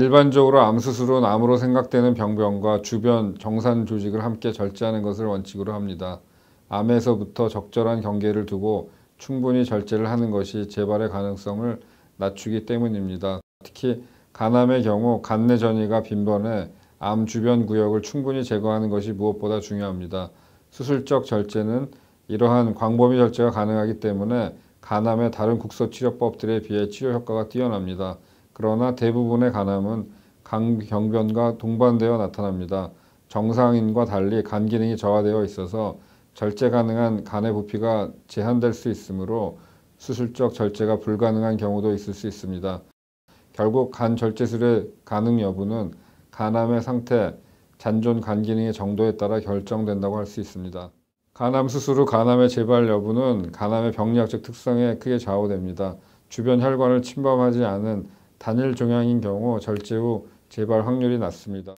일반적으로 암 수술은 암으로 생각되는 병변과 주변 정산 조직을 함께 절제하는 것을 원칙으로 합니다. 암에서부터 적절한 경계를 두고 충분히 절제를 하는 것이 재발의 가능성을 낮추기 때문입니다. 특히 간암의 경우 간내 전이가 빈번해 암 주변 구역을 충분히 제거하는 것이 무엇보다 중요합니다. 수술적 절제는 이러한 광범위 절제가 가능하기 때문에 간암의 다른 국소 치료법들에 비해 치료 효과가 뛰어납니다. 그러나 대부분의 간암은 간 경변과 동반되어 나타납니다. 정상인과 달리 간 기능이 저하되어 있어서 절제 가능한 간의 부피가 제한될 수 있으므로 수술적 절제가 불가능한 경우도 있을 수 있습니다. 결국 간 절제술의 가능 여부는 간암의 상태, 잔존 간 기능의 정도에 따라 결정된다고 할 수 있습니다. 간암 수술 후 간암의 재발 여부는 간암의 병리학적 특성에 크게 좌우됩니다. 주변 혈관을 침범하지 않은 단일 종양인 경우 절제 후 재발 확률이 낮습니다.